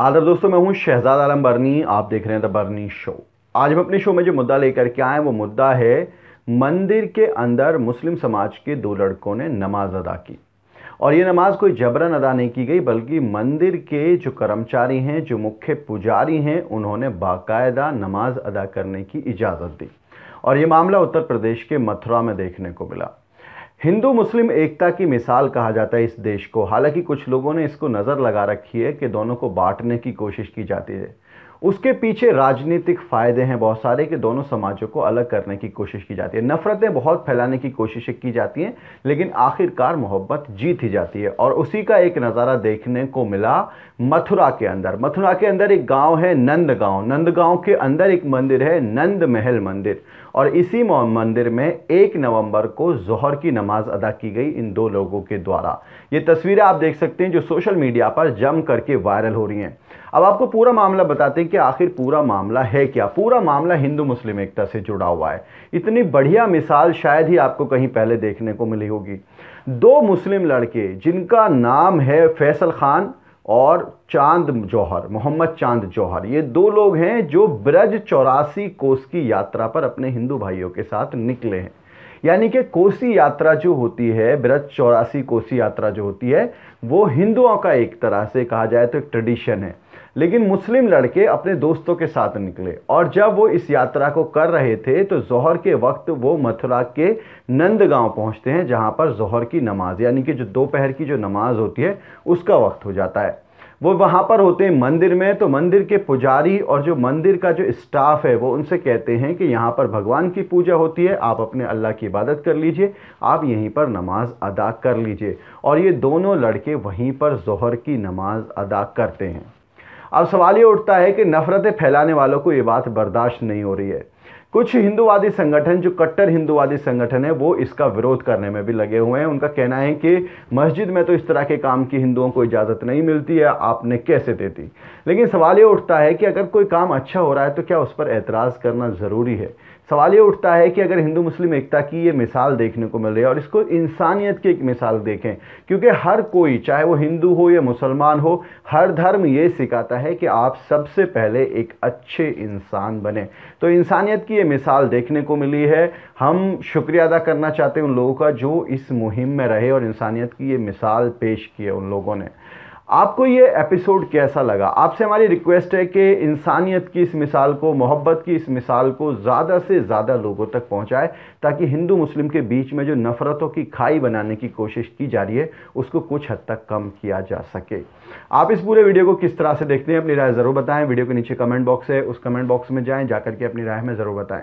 आदर दोस्तों मैं हूं शहजाद आलम बर्नी आप देख रहे हैं द बर्नी शो आज हम अपने शो में जो मुद्दा लेकर के आए वो मुद्दा है मंदिर के अंदर मुस्लिम समाज के दो लड़कों ने नमाज अदा की और ये नमाज कोई जबरन अदा नहीं की गई बल्कि मंदिर के जो कर्मचारी हैं जो मुख्य पुजारी हैं उन्होंने बाकायदा नमाज अदा करने की इजाज़त दी और ये मामला उत्तर प्रदेश के मथुरा में देखने को मिला हिंदू मुस्लिम एकता की मिसाल कहा जाता है इस देश को हालांकि कुछ लोगों ने इसको नज़र लगा रखी है कि दोनों को बांटने की कोशिश की जाती है उसके पीछे राजनीतिक फ़ायदे हैं बहुत सारे कि दोनों समाजों को अलग करने की कोशिश की जाती है नफ़रतें बहुत फैलाने की कोशिशें की जाती हैं लेकिन आखिरकार मोहब्बत जीत ही जाती है और उसी का एक नज़ारा देखने को मिला मथुरा के अंदर मथुरा के अंदर एक गाँव है नंद गांव नंद गांव के अंदर एक मंदिर है नंद महल मंदिर और इसी मंदिर में एक नवंबर को जहर की नमाज अदा की गई इन दो लोगों के द्वारा ये तस्वीरें आप देख सकते हैं जो सोशल मीडिया पर जम करके वायरल हो रही हैं अब आपको पूरा मामला बताते हैं कि आखिर पूरा मामला है क्या पूरा मामला हिंदू मुस्लिम एकता से जुड़ा हुआ है इतनी बढ़िया मिसाल शायद ही आपको कहीं पहले देखने को मिली होगी दो मुस्लिम लड़के जिनका नाम है फैसल खान और चांद जौहर मोहम्मद चांद जौहर ये दो लोग हैं जो ब्रज चौरासी कोस की यात्रा पर अपने हिंदू भाइयों के साथ निकले हैं यानी कि कोसी यात्रा जो होती है ब्रज चौरासी कोसी यात्रा जो होती है वो हिंदुओं का एक तरह से कहा जाए तो एक ट्रेडिशन है लेकिन मुस्लिम लड़के अपने दोस्तों के साथ निकले और जब वो इस यात्रा को कर रहे थे तो जहर के वक्त वो मथुरा के नंदगांव पहुंचते हैं जहां पर जहर की नमाज यानी कि जो दोपहर की जो नमाज होती है उसका वक्त हो जाता है वो वहाँ पर होते हैं मंदिर में तो मंदिर के पुजारी और जो मंदिर का जो स्टाफ है वो उनसे कहते हैं कि यहाँ पर भगवान की पूजा होती है आप अपने अल्लाह की इबादत कर लीजिए आप यहीं पर नमाज अदा कर लीजिए और ये दोनों लड़के वहीं पर जहर की नमाज अदा करते हैं अब सवाल ये उठता है कि नफ़रतें फैलाने वालों को ये बात बर्दाश्त नहीं हो रही है कुछ हिंदूवादी संगठन जो कट्टर हिंदूवादी संगठन है वो इसका विरोध करने में भी लगे हुए हैं उनका कहना है कि मस्जिद में तो इस तरह के काम की हिंदुओं को इजाज़त नहीं मिलती है आपने कैसे दे दी लेकिन सवाल ये उठता है कि अगर कोई काम अच्छा हो रहा है तो क्या उस पर एतराज़ करना ज़रूरी है सवाल ये उठता है कि अगर हिंदू मुस्लिम एकता की ये मिसाल देखने को मिल रही है और इसको इंसानियत की एक मिसाल देखें क्योंकि हर कोई चाहे वो हिंदू हो या मुसलमान हो हर धर्म ये सिखाता है कि आप सबसे पहले एक अच्छे इंसान बने तो इंसानियत की ये मिसाल देखने को मिली है हम शुक्रिया अदा करना चाहते हैं उन लोगों का जो इस मुहिम में रहे और इंसानियत की ये मिसाल पेश किए उन लोगों ने आपको ये एपिसोड कैसा लगा आपसे हमारी रिक्वेस्ट है कि इंसानियत की इस मिसाल को मोहब्बत की इस मिसाल को ज़्यादा से ज़्यादा लोगों तक पहुँचाए ताकि हिंदू मुस्लिम के बीच में जो नफ़रतों की खाई बनाने की कोशिश की जा रही है उसको कुछ हद तक कम किया जा सके आप इस पूरे वीडियो को किस तरह से देखते हैं अपनी राय ज़रूर बताएं वीडियो के नीचे कमेंट बॉक्स है उस कमेंट बॉक्स में जाएँ जा के अपनी राय में ज़रूर बताएँ